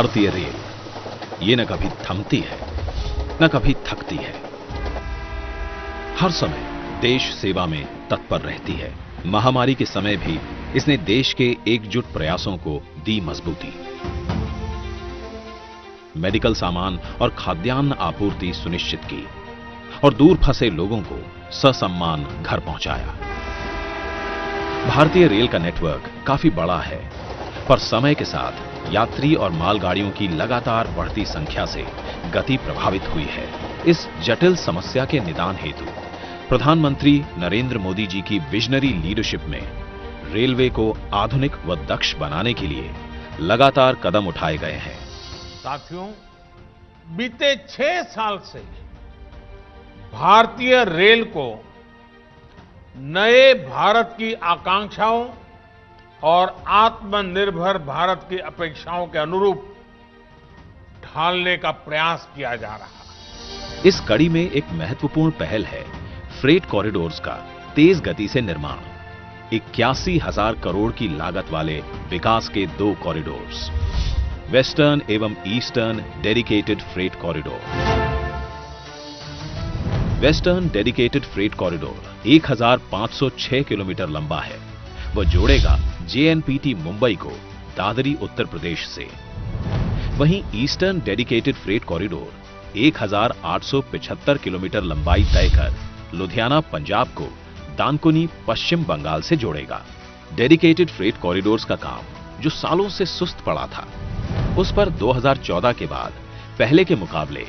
भारतीय रेल ये न कभी थमती है न कभी थकती है हर समय देश सेवा में तत्पर रहती है महामारी के समय भी इसने देश के एकजुट प्रयासों को दी मजबूती मेडिकल सामान और खाद्यान्न आपूर्ति सुनिश्चित की और दूर फंसे लोगों को ससम्मान घर पहुंचाया भारतीय रेल का नेटवर्क काफी बड़ा है पर समय के साथ यात्री और मालगाड़ियों की लगातार बढ़ती संख्या से गति प्रभावित हुई है इस जटिल समस्या के निदान हेतु प्रधानमंत्री नरेंद्र मोदी जी की विजनरी लीडरशिप में रेलवे को आधुनिक व दक्ष बनाने के लिए लगातार कदम उठाए गए हैं साथियों बीते छह साल से भारतीय रेल को नए भारत की आकांक्षाओं और आत्मनिर्भर भारत की अपेक्षाओं के अनुरूप ढालने का प्रयास किया जा रहा है इस कड़ी में एक महत्वपूर्ण पहल है फ्रेट कॉरिडोर्स का तेज गति से निर्माण इक्यासी हजार करोड़ की लागत वाले विकास के दो कॉरिडोर्स वेस्टर्न एवं eastern dedicated freight corridor western dedicated freight corridor 1506 kilometre लंबा है वह जोड़ेगा जेएनपीटी मुंबई को दादरी उत्तर प्रदेश से वहीं eastern dedicated freight corridor 1875 kilometre लंबाई तय कर लुधियाना पंजाब को दानकुनी पश्चिम बंगाल से जोड़ेगा डेडिकेटेड फ्रेट कॉरिडोर्स का काम जो सालों से सुस्त पड़ा था उस पर 2014 के बाद पहले के मुकाबले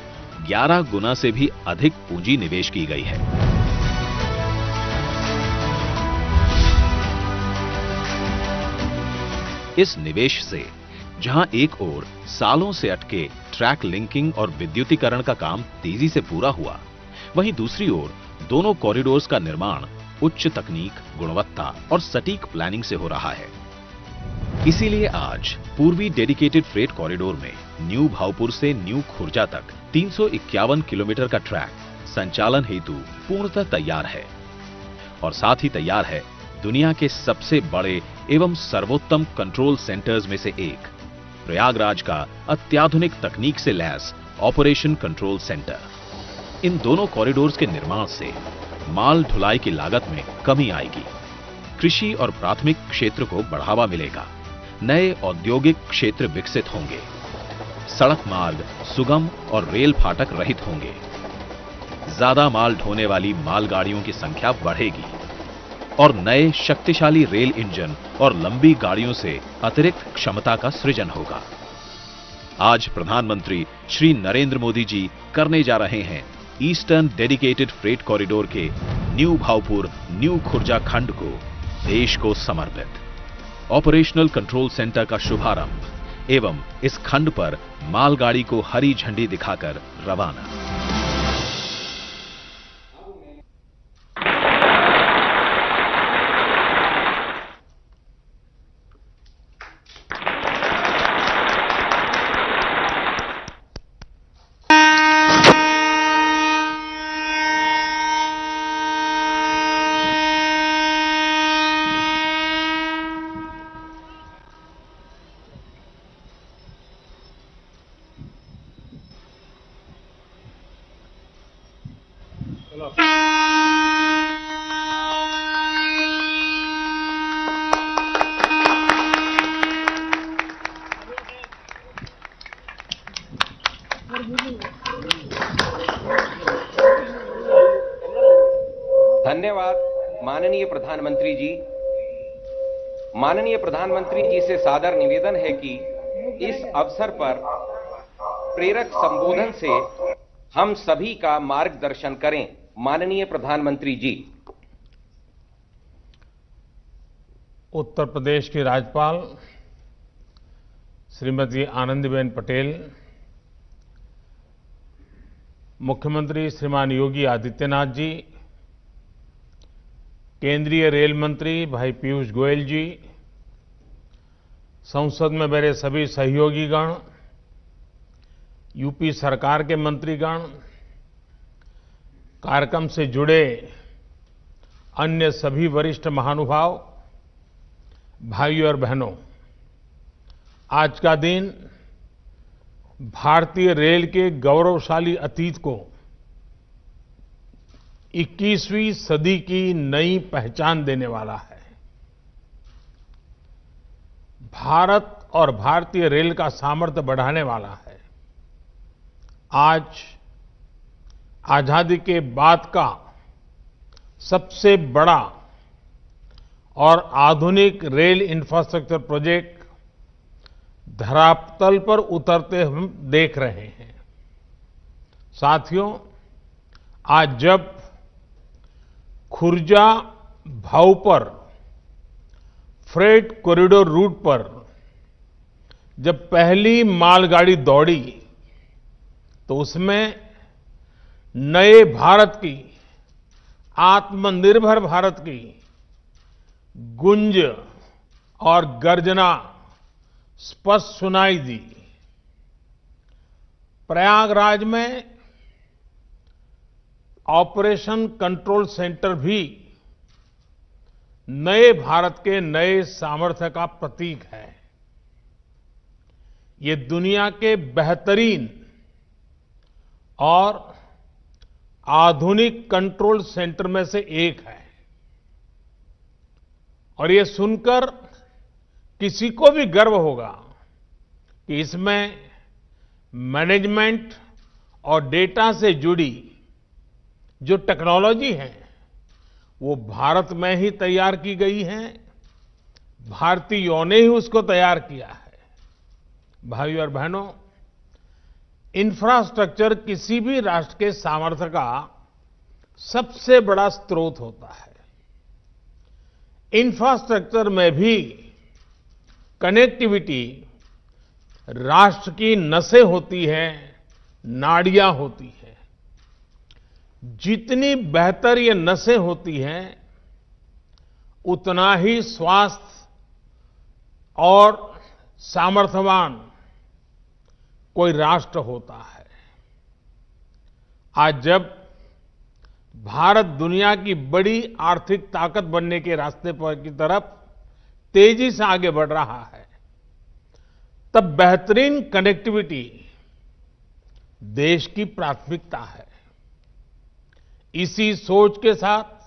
11 गुना से भी अधिक पूंजी निवेश की गई है इस निवेश से जहां एक ओर सालों से अटके ट्रैक लिंकिंग और विद्युतीकरण का काम तेजी से पूरा हुआ वहीं दूसरी ओर दोनों कॉरिडोर्स का निर्माण उच्च तकनीक गुणवत्ता और सटीक प्लानिंग से हो रहा है इसीलिए आज पूर्वी डेडिकेटेड फ्रेट कॉरिडोर में न्यू भावपुर से न्यू खुर्जा तक तीन किलोमीटर का ट्रैक संचालन हेतु पूर्णतः तैयार है और साथ ही तैयार है दुनिया के सबसे बड़े एवं सर्वोत्तम कंट्रोल सेंटर्स में से एक प्रयागराज का अत्याधुनिक तकनीक से लैस ऑपरेशन कंट्रोल सेंटर इन दोनों कॉरिडोर्स के निर्माण से माल ढुलाई की लागत में कमी आएगी कृषि और प्राथमिक क्षेत्र को बढ़ावा मिलेगा नए औद्योगिक क्षेत्र विकसित होंगे सड़क मार्ग सुगम और रेल फाटक रहित होंगे ज्यादा माल ढोने वाली मालगाड़ियों की संख्या बढ़ेगी और नए शक्तिशाली रेल इंजन और लंबी गाड़ियों से अतिरिक्त क्षमता का सृजन होगा आज प्रधानमंत्री श्री नरेंद्र मोदी जी करने जा रहे हैं ईस्टर्न डेडिकेटेड फ्रेट कॉरिडोर के न्यू भावपुर न्यू खुर्जा खंड को देश को समर्पित ऑपरेशनल कंट्रोल सेंटर का शुभारंभ एवं इस खंड पर मालगाड़ी को हरी झंडी दिखाकर रवाना धन्यवाद माननीय प्रधानमंत्री जी माननीय प्रधानमंत्री जी से सादर निवेदन है कि इस अवसर पर प्रेरक संबोधन से हम सभी का मार्गदर्शन करें माननीय प्रधानमंत्री जी उत्तर प्रदेश की राज्यपाल श्रीमती आनंदीबेन पटेल मुख्यमंत्री श्रीमान योगी आदित्यनाथ जी केंद्रीय रेल मंत्री भाई पीयूष गोयल जी संसद में मेरे सभी सहयोगीगण यूपी सरकार के मंत्रीगण कार्यक्रम से जुड़े अन्य सभी वरिष्ठ महानुभाव भाइयों और बहनों आज का दिन भारतीय रेल के गौरवशाली अतीत को 21वीं सदी की नई पहचान देने वाला है भारत और भारतीय रेल का सामर्थ्य बढ़ाने वाला है आज आजादी के बाद का सबसे बड़ा और आधुनिक रेल इंफ्रास्ट्रक्चर प्रोजेक्ट धरातल पर उतरते हम देख रहे हैं साथियों आज जब खुर्जा भाव पर फ्रेट कॉरिडोर रूट पर जब पहली मालगाड़ी दौड़ी तो उसमें नए भारत की आत्मनिर्भर भारत की गुंज और गर्जना स्पष्ट सुनाई दी प्रयागराज में ऑपरेशन कंट्रोल सेंटर भी नए भारत के नए सामर्थ्य का प्रतीक है ये दुनिया के बेहतरीन और आधुनिक कंट्रोल सेंटर में से एक है और ये सुनकर किसी को भी गर्व होगा कि इसमें मैनेजमेंट और डेटा से जुड़ी जो टेक्नोलॉजी है वो भारत में ही तैयार की गई है भारतीयों ने ही उसको तैयार किया है भाइयों और बहनों इंफ्रास्ट्रक्चर किसी भी राष्ट्र के सामर्थ्य का सबसे बड़ा स्रोत होता है इंफ्रास्ट्रक्चर में भी कनेक्टिविटी राष्ट्र की नसें होती हैं नाड़ियां होती हैं जितनी बेहतर ये नसें होती हैं उतना ही स्वास्थ्य और सामर्थ्यवान कोई राष्ट्र होता है आज जब भारत दुनिया की बड़ी आर्थिक ताकत बनने के रास्ते पर की तरफ तेजी से आगे बढ़ रहा है तब बेहतरीन कनेक्टिविटी देश की प्राथमिकता है इसी सोच के साथ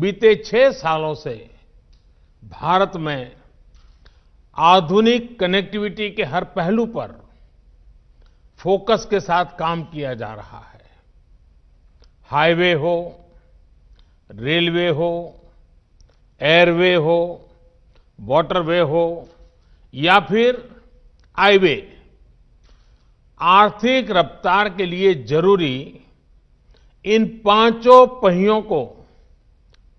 बीते छह सालों से भारत में आधुनिक कनेक्टिविटी के हर पहलू पर फोकस के साथ काम किया जा रहा है हाईवे हो रेलवे हो एयरवे हो वॉटर वे हो या फिर हाईवे आर्थिक रफ्तार के लिए जरूरी इन पांचों पहियों को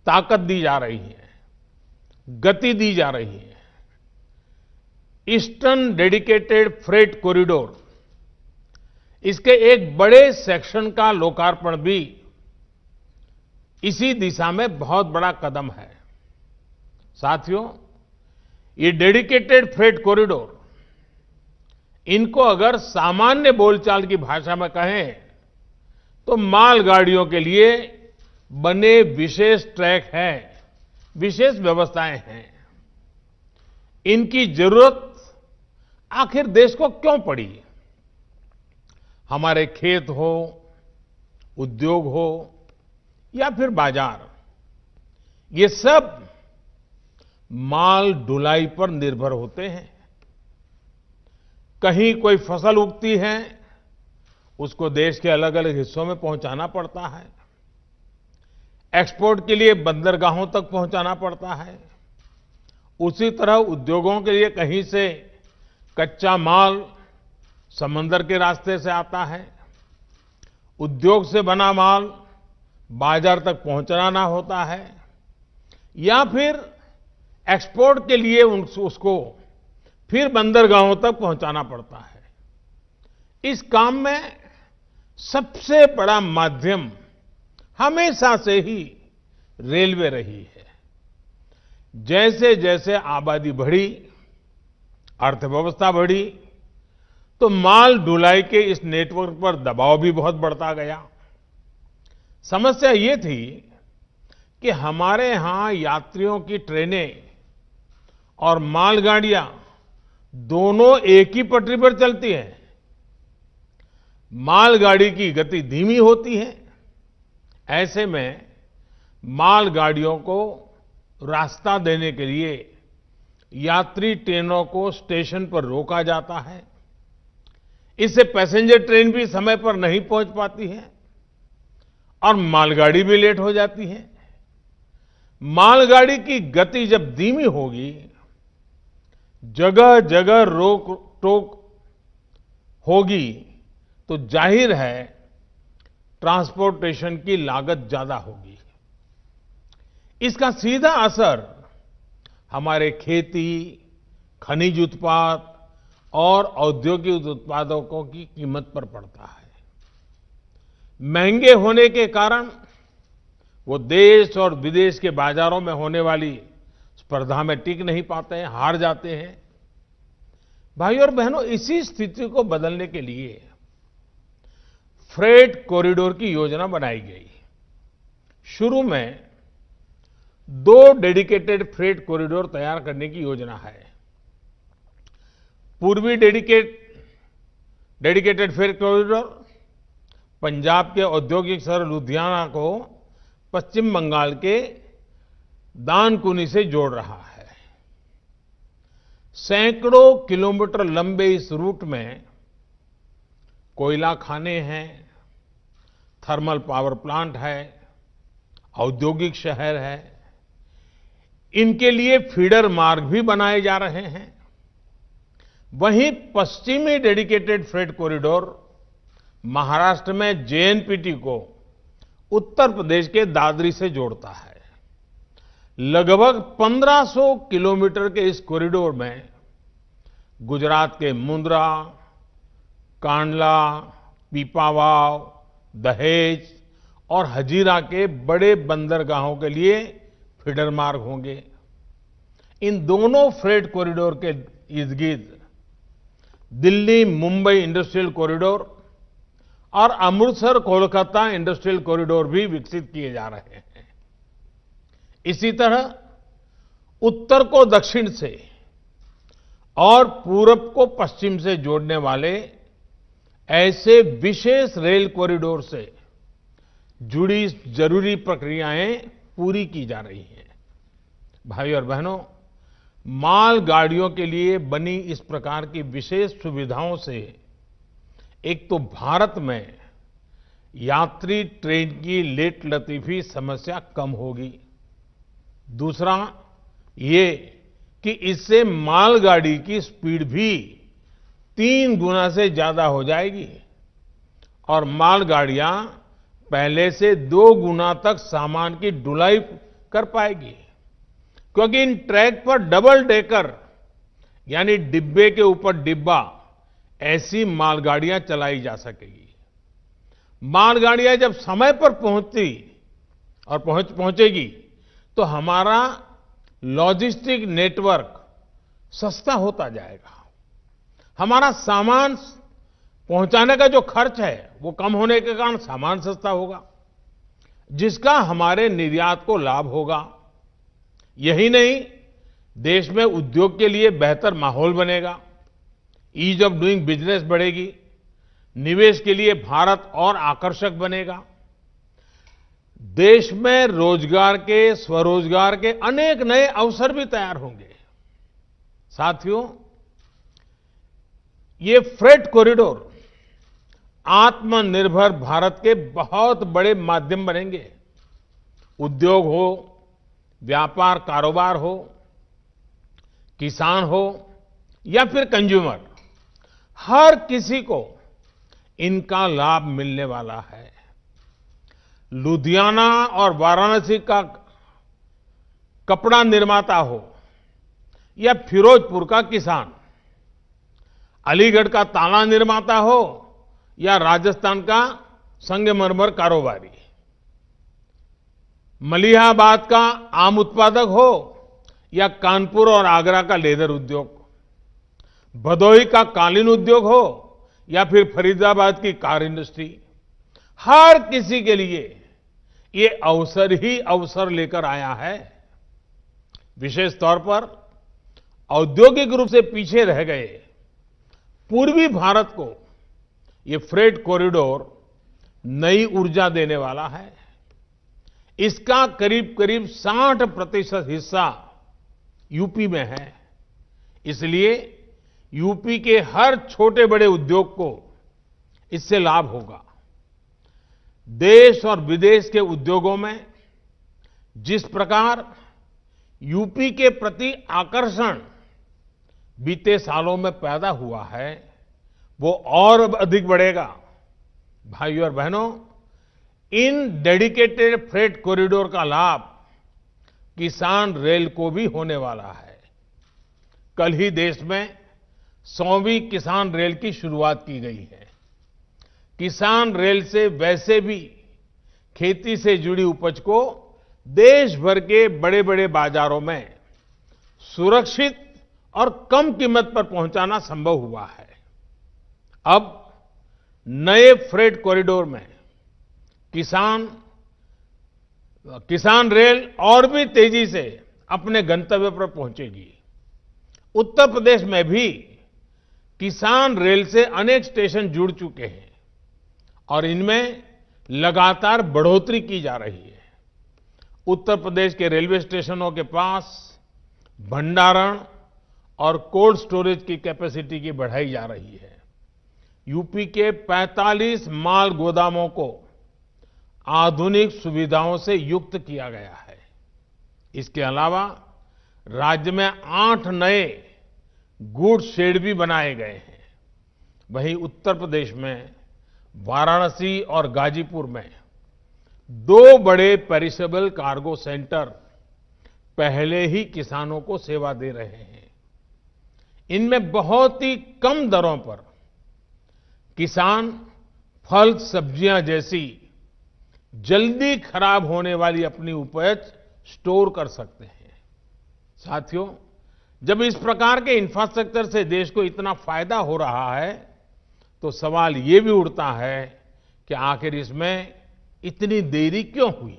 ताकत दी जा रही है गति दी जा रही है ईस्टर्न डेडिकेटेड फ्रेट कॉरिडोर इसके एक बड़े सेक्शन का लोकार्पण भी इसी दिशा में बहुत बड़ा कदम है साथियों ये डेडिकेटेड फ्रेट कॉरिडोर इनको अगर सामान्य बोलचाल की भाषा में कहें तो मालगाड़ियों के लिए बने विशेष ट्रैक हैं विशेष व्यवस्थाएं हैं इनकी जरूरत आखिर देश को क्यों पड़ी हमारे खेत हो उद्योग हो या फिर बाजार ये सब माल ढुलाई पर निर्भर होते हैं कहीं कोई फसल उगती है उसको देश के अलग अलग हिस्सों में पहुंचाना पड़ता है एक्सपोर्ट के लिए बंदरगाहों तक पहुंचाना पड़ता है उसी तरह उद्योगों के लिए कहीं से कच्चा माल समंदर के रास्ते से आता है उद्योग से बना माल बाजार तक पहुंचाना होता है या फिर एक्सपोर्ट के लिए उसको फिर बंदरगाहों तक पहुंचाना पड़ता है इस काम में सबसे बड़ा माध्यम हमेशा से ही रेलवे रही है जैसे जैसे आबादी बढ़ी अर्थव्यवस्था बढ़ी तो माल ढुलाई के इस नेटवर्क पर दबाव भी बहुत बढ़ता गया समस्या ये थी कि हमारे यहां यात्रियों की ट्रेनें और मालगाड़ियां दोनों एक ही पटरी पर चलती हैं मालगाड़ी की गति धीमी होती है ऐसे में मालगाड़ियों को रास्ता देने के लिए यात्री ट्रेनों को स्टेशन पर रोका जाता है इससे पैसेंजर ट्रेन भी समय पर नहीं पहुंच पाती है और मालगाड़ी भी लेट हो जाती है मालगाड़ी की गति जब धीमी होगी जगह जगह रोक टोक होगी तो जाहिर है ट्रांसपोर्टेशन की लागत ज्यादा होगी इसका सीधा असर हमारे खेती खनिज उत्पाद और औद्योगिक उत्पादों की कीमत पर पड़ता है महंगे होने के कारण वो देश और विदेश के बाजारों में होने वाली स्पर्धा में टिक नहीं पाते हैं हार जाते हैं भाई और बहनों इसी स्थिति को बदलने के लिए फ्रेट कॉरिडोर की योजना बनाई गई शुरू में दो डेडिकेटेड फ्रेट कॉरिडोर तैयार करने की योजना है पूर्वी dedicate dedicated freight corridor Punjab के औद्योगिक शहर लुधियाना को पश्चिम बंगाल के दानकुनी से जोड़ रहा है सैकड़ों किलोमीटर लंबे इस रूट में कोयला खाने हैं थर्मल पावर प्लांट है औद्योगिक शहर है इनके लिए फीडर मार्ग भी बनाए जा रहे हैं वहीं पश्चिमी डेडिकेटेड फ्रेट कॉरिडोर महाराष्ट्र में जेएनपीटी को उत्तर प्रदेश के दादरी से जोड़ता है लगभग 1500 किलोमीटर के इस कॉरिडोर में गुजरात के मुंद्रा कांडला पीपावाव दहेज और हजीरा के बड़े बंदरगाहों के लिए फीडर मार्ग होंगे इन दोनों फ्रेट कॉरिडोर के इर्द गिर्द दिल्ली मुंबई इंडस्ट्रियल कॉरिडोर और अमृतसर कोलकाता इंडस्ट्रियल कॉरिडोर भी विकसित किए जा रहे हैं इसी तरह उत्तर को दक्षिण से और पूरब को पश्चिम से जोड़ने वाले ऐसे विशेष रेल कॉरिडोर से जुड़ी जरूरी प्रक्रियाएं पूरी की जा रही हैं भाई और बहनों माल गाड़ियों के लिए बनी इस प्रकार की विशेष सुविधाओं से एक तो भारत में यात्री ट्रेन की लेट लतीफी समस्या कम होगी दूसरा ये कि इससे मालगाड़ी की स्पीड भी तीन गुना से ज्यादा हो जाएगी और मालगाड़ियां पहले से दो गुना तक सामान की ढुलाई कर पाएगी क्योंकि इन ट्रैक पर डबल डेकर यानी डिब्बे के ऊपर डिब्बा ऐसी मालगाड़ियां चलाई जा सकेगी मालगाड़ियां जब समय पर पहुंचती और पहुंच पहुंचेगी तो हमारा लॉजिस्टिक नेटवर्क सस्ता होता जाएगा हमारा सामान पहुंचाने का जो खर्च है वो कम होने के कारण सामान सस्ता होगा जिसका हमारे निर्यात को लाभ होगा यही नहीं देश में उद्योग के लिए बेहतर माहौल बनेगा ईज ऑफ डूइंग बिजनेस बढ़ेगी निवेश के लिए भारत और आकर्षक बनेगा देश में रोजगार के स्वरोजगार के अनेक नए अवसर भी तैयार होंगे साथियों ये फ्रेट कॉरिडोर आत्मनिर्भर भारत के बहुत बड़े माध्यम बनेंगे उद्योग हो व्यापार कारोबार हो किसान हो या फिर कंज्यूमर हर किसी को इनका लाभ मिलने वाला है लुधियाना और वाराणसी का कपड़ा निर्माता हो या फिरोजपुर का किसान अलीगढ़ का ताला निर्माता हो या राजस्थान का संगमरमर कारोबारी मलिहाबाद का आम उत्पादक हो या कानपुर और आगरा का लेदर उद्योग भदोही का कालीन उद्योग हो या फिर फरीदाबाद की कार इंडस्ट्री हर किसी के लिए ये अवसर ही अवसर लेकर आया है विशेष तौर पर औद्योगिक रूप से पीछे रह गए पूर्वी भारत को ये फ्रेट कॉरिडोर नई ऊर्जा देने वाला है इसका करीब करीब 60 प्रतिशत हिस्सा यूपी में है इसलिए यूपी के हर छोटे बड़े उद्योग को इससे लाभ होगा देश और विदेश के उद्योगों में जिस प्रकार यूपी के प्रति आकर्षण बीते सालों में पैदा हुआ है वो और अधिक बढ़ेगा भाइयों और बहनों इन डेडिकेटेड फ्रेट कॉरिडोर का लाभ किसान रेल को भी होने वाला है कल ही देश में सौवीं किसान रेल की शुरुआत की गई है किसान रेल से वैसे भी खेती से जुड़ी उपज को देश भर के बड़े बड़े बाजारों में सुरक्षित और कम कीमत पर पहुंचाना संभव हुआ है अब नए फ्रेट कॉरिडोर में किसान किसान रेल और भी तेजी से अपने गंतव्य पर पहुंचेगी उत्तर प्रदेश में भी किसान रेल से अनेक स्टेशन जुड़ चुके हैं और इनमें लगातार बढ़ोतरी की जा रही है उत्तर प्रदेश के रेलवे स्टेशनों के पास भंडारण और कोल्ड स्टोरेज की कैपेसिटी की बढ़ाई जा रही है यूपी के 45 माल गोदामों को आधुनिक सुविधाओं से युक्त किया गया है इसके अलावा राज्य में आठ नए गुड शेड भी बनाए गए हैं वहीं उत्तर प्रदेश में वाराणसी और गाजीपुर में दो बड़े पेरिसेबल कार्गो सेंटर पहले ही किसानों को सेवा दे रहे हैं इनमें बहुत ही कम दरों पर किसान फल सब्जियां जैसी जल्दी खराब होने वाली अपनी उपज स्टोर कर सकते हैं साथियों जब इस प्रकार के इंफ्रास्ट्रक्चर से देश को इतना फायदा हो रहा है तो सवाल ये भी उठता है कि आखिर इसमें इतनी देरी क्यों हुई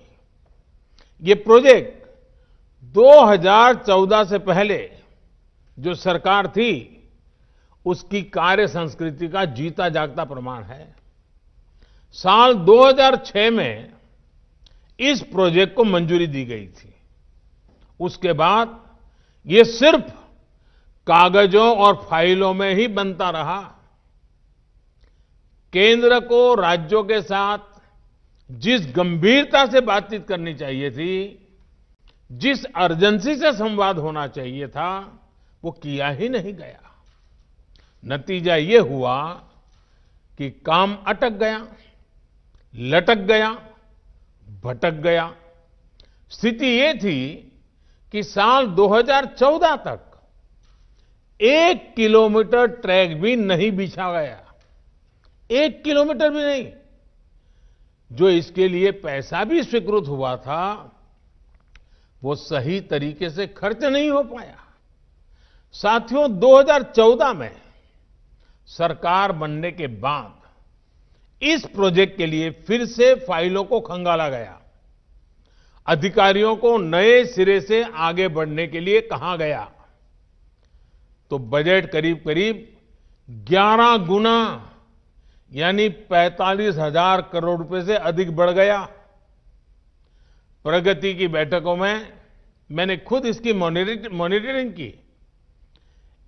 ये प्रोजेक्ट 2014 से पहले जो सरकार थी उसकी कार्य संस्कृति का जीता जागता प्रमाण है साल 2006 में इस प्रोजेक्ट को मंजूरी दी गई थी उसके बाद ये सिर्फ कागजों और फाइलों में ही बनता रहा केंद्र को राज्यों के साथ जिस गंभीरता से बातचीत करनी चाहिए थी जिस अर्जेंसी से संवाद होना चाहिए था वो किया ही नहीं गया नतीजा ये हुआ कि काम अटक गया लटक गया भटक गया स्थिति ये थी कि साल 2014 तक एक किलोमीटर ट्रैक भी नहीं बिछा गया एक किलोमीटर भी नहीं जो इसके लिए पैसा भी स्वीकृत हुआ था वो सही तरीके से खर्च नहीं हो पाया साथियों 2014 में सरकार बनने के बाद इस प्रोजेक्ट के लिए फिर से फाइलों को खंगाला गया अधिकारियों को नए सिरे से आगे बढ़ने के लिए कहा गया तो बजट करीब करीब 11 गुना यानी पैंतालीस हजार करोड़ रुपए से अधिक बढ़ गया प्रगति की बैठकों में मैंने खुद इसकी मॉनिटरिंग की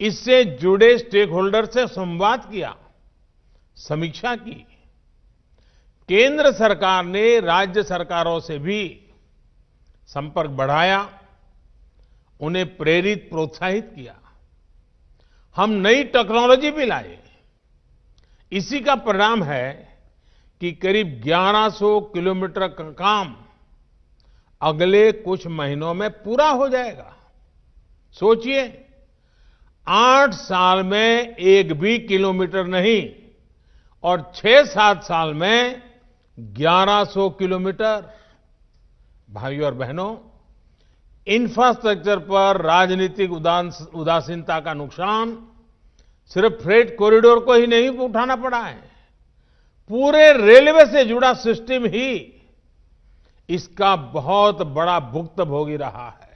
इससे जुड़े स्टेक होल्डर से संवाद किया समीक्षा की केंद्र सरकार ने राज्य सरकारों से भी संपर्क बढ़ाया उन्हें प्रेरित प्रोत्साहित किया हम नई टेक्नोलॉजी भी लाए इसी का परिणाम है कि करीब 1100 किलोमीटर का काम अगले कुछ महीनों में पूरा हो जाएगा सोचिए आठ साल में एक भी किलोमीटर नहीं और छह सात साल में 1100 किलोमीटर भाइयों और बहनों इंफ्रास्ट्रक्चर पर राजनीतिक उदासीनता का नुकसान सिर्फ फ्रेट कॉरिडोर को ही नहीं उठाना पड़ा है पूरे रेलवे से जुड़ा सिस्टम ही इसका बहुत बड़ा भुक्तभोगी रहा है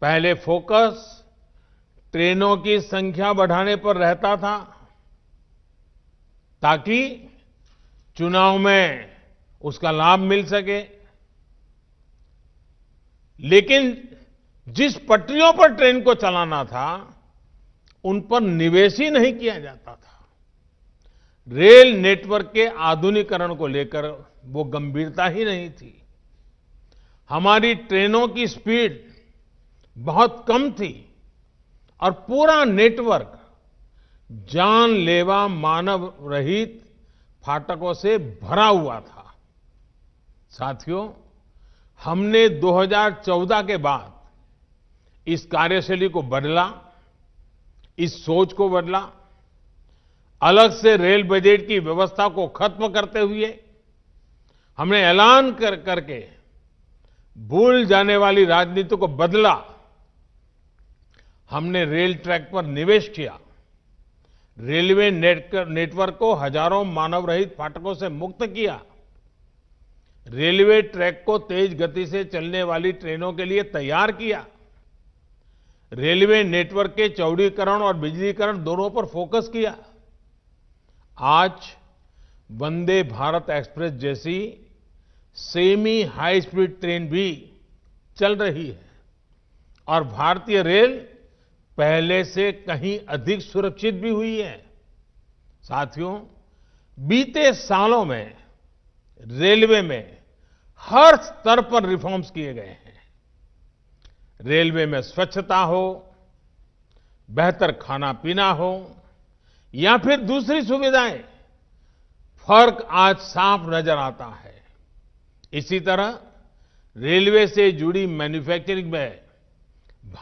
पहले फोकस ट्रेनों की संख्या बढ़ाने पर रहता था ताकि चुनाव में उसका लाभ मिल सके लेकिन जिस पटरियों पर ट्रेन को चलाना था उन पर निवेश ही नहीं किया जाता था रेल नेटवर्क के आधुनिकरण को लेकर वो गंभीरता ही नहीं थी हमारी ट्रेनों की स्पीड बहुत कम थी और पूरा नेटवर्क जानलेवा मानव रहित फाटकों से भरा हुआ था साथियों हमने 2014 के बाद इस कार्यशैली को बदला इस सोच को बदला अलग से रेल बजट की व्यवस्था को खत्म करते हुए हमने ऐलान कर करके भूल जाने वाली राजनीति को बदला हमने रेल ट्रैक पर निवेश किया रेलवे नेटवर्क को हजारों मानव रहित फाटकों से मुक्त किया रेलवे ट्रैक को तेज गति से चलने वाली ट्रेनों के लिए तैयार किया रेलवे नेटवर्क के चौड़ीकरण और बिजलीकरण दोनों पर फोकस किया आज वंदे भारत एक्सप्रेस जैसी सेमी हाई स्पीड ट्रेन भी चल रही है और भारतीय रेल पहले से कहीं अधिक सुरक्षित भी हुई है साथियों बीते सालों में रेलवे में हर स्तर पर रिफॉर्म्स किए गए हैं रेलवे में स्वच्छता हो बेहतर खाना पीना हो या फिर दूसरी सुविधाएं फर्क आज साफ नजर आता है इसी तरह रेलवे से जुड़ी मैन्युफैक्चरिंग में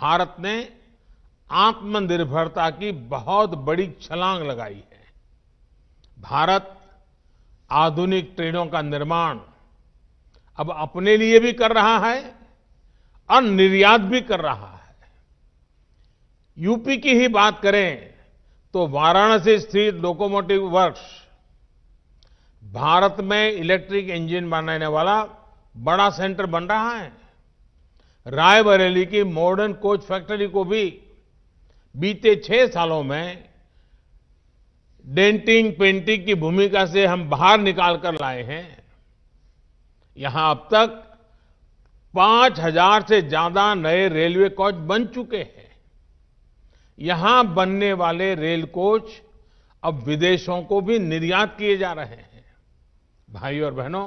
भारत ने आत्मनिर्भरता की बहुत बड़ी छलांग लगाई है भारत आधुनिक ट्रेनों का निर्माण अब अपने लिए भी कर रहा है और निर्यात भी कर रहा है यूपी की ही बात करें तो वाराणसी स्थित लोकोमोटिव वर्क्स भारत में इलेक्ट्रिक इंजन बनाने वाला बड़ा सेंटर बन रहा है रायबरेली की मॉडर्न कोच फैक्ट्री को भी बीते छह सालों में डेंटिंग पेंटिंग की भूमिका से हम बाहर निकाल कर लाए हैं यहां अब तक पांच हजार से ज्यादा नए रेलवे कोच बन चुके हैं यहां बनने वाले रेल कोच अब विदेशों को भी निर्यात किए जा रहे हैं भाई और बहनों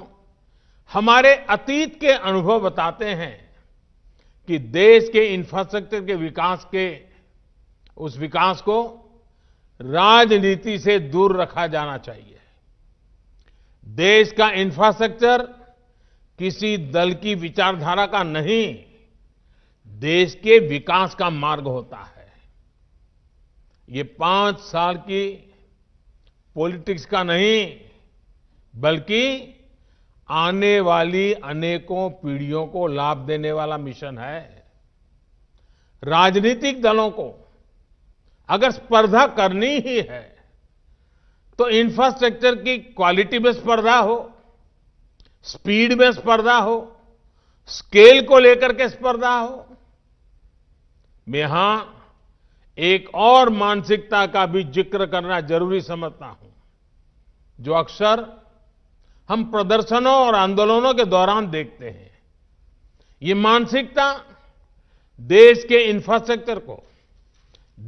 हमारे अतीत के अनुभव बताते हैं कि देश के इंफ्रास्ट्रक्चर के विकास के उस विकास को राजनीति से दूर रखा जाना चाहिए देश का इंफ्रास्ट्रक्चर किसी दल की विचारधारा का नहीं देश के विकास का मार्ग होता है ये पांच साल की पॉलिटिक्स का नहीं बल्कि आने वाली अनेकों पीढ़ियों को लाभ देने वाला मिशन है राजनीतिक दलों को अगर स्पर्धा करनी ही है तो इंफ्रास्ट्रक्चर की क्वालिटी में स्पर्धा हो स्पीड में स्पर्धा हो स्केल को लेकर के स्पर्धा हो मैं यहां एक और मानसिकता का भी जिक्र करना जरूरी समझता हूं जो अक्सर हम प्रदर्शनों और आंदोलनों के दौरान देखते हैं ये मानसिकता देश के इंफ्रास्ट्रक्चर को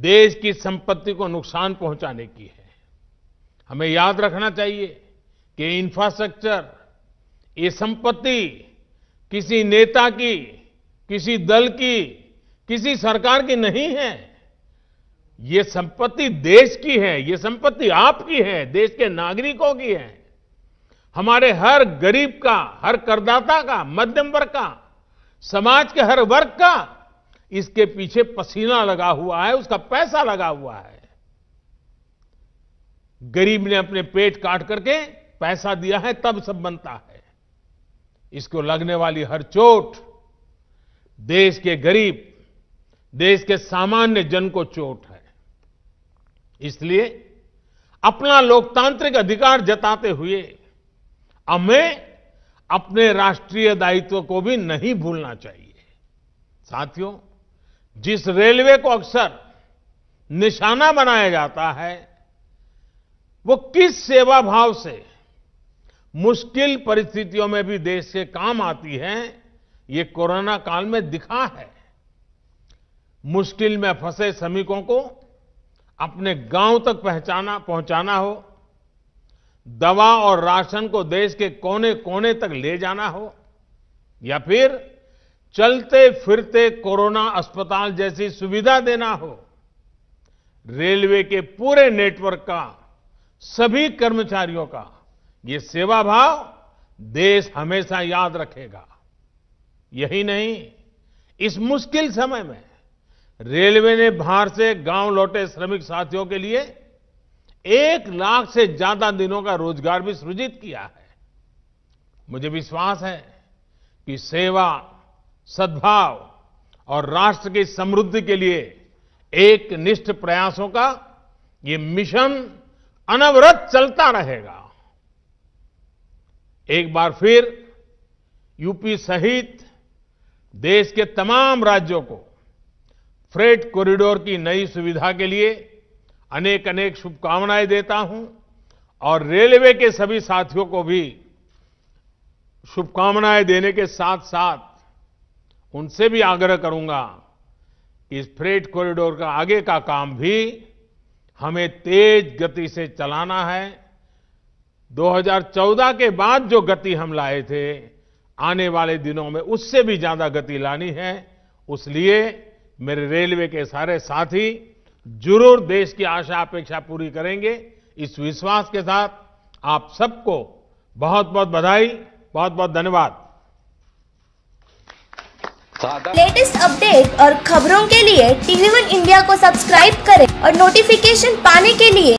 देश की संपत्ति को नुकसान पहुंचाने की है हमें याद रखना चाहिए कि इंफ्रास्ट्रक्चर ये संपत्ति किसी नेता की किसी दल की किसी सरकार की नहीं है ये संपत्ति देश की है ये संपत्ति आपकी है देश के नागरिकों की है हमारे हर गरीब का हर करदाता का मध्यम वर्ग का समाज के हर वर्ग का इसके पीछे पसीना लगा हुआ है उसका पैसा लगा हुआ है गरीब ने अपने पेट काट करके पैसा दिया है तब सब बनता है इसको लगने वाली हर चोट देश के गरीब देश के सामान्य जन को चोट है इसलिए अपना लोकतांत्रिक अधिकार जताते हुए हमें अपने राष्ट्रीय दायित्व को भी नहीं भूलना चाहिए साथियों जिस रेलवे को अक्सर निशाना बनाया जाता है वो किस सेवा भाव से मुश्किल परिस्थितियों में भी देश के काम आती हैं ये कोरोना काल में दिखा है मुश्किल में फंसे श्रमिकों को अपने गांव तक पहचाना पहुंचाना हो दवा और राशन को देश के कोने कोने तक ले जाना हो या फिर चलते फिरते कोरोना अस्पताल जैसी सुविधा देना हो रेलवे के पूरे नेटवर्क का सभी कर्मचारियों का ये सेवा भाव देश हमेशा याद रखेगा यही नहीं इस मुश्किल समय में रेलवे ने बाहर से गांव लौटे श्रमिक साथियों के लिए एक लाख से ज्यादा दिनों का रोजगार भी सृजित किया है मुझे विश्वास है कि सेवा सद्भाव और राष्ट्र की समृद्धि के लिए एक निष्ठ प्रयासों का ये मिशन अनवरत चलता रहेगा एक बार फिर यूपी सहित देश के तमाम राज्यों को फ्रेट कॉरिडोर की नई सुविधा के लिए अनेक अनेक शुभकामनाएं देता हूं और रेलवे के सभी साथियों को भी शुभकामनाएं देने के साथ साथ उनसे भी आग्रह करूंगा कि इस फ्रेट कॉरिडोर का आगे का काम भी हमें तेज गति से चलाना है 2014 के बाद जो गति हम लाए थे आने वाले दिनों में उससे भी ज्यादा गति लानी है उसलिए मेरे रेलवे के सारे साथी जरूर देश की आशा अपेक्षा पूरी करेंगे इस विश्वास के साथ आप सबको बहुत बहुत बधाई बहुत बहुत धन्यवाद लेटेस्ट अपडेट और खबरों के लिए टीवी वन इंडिया को सब्सक्राइब करें और नोटिफिकेशन पाने के लिए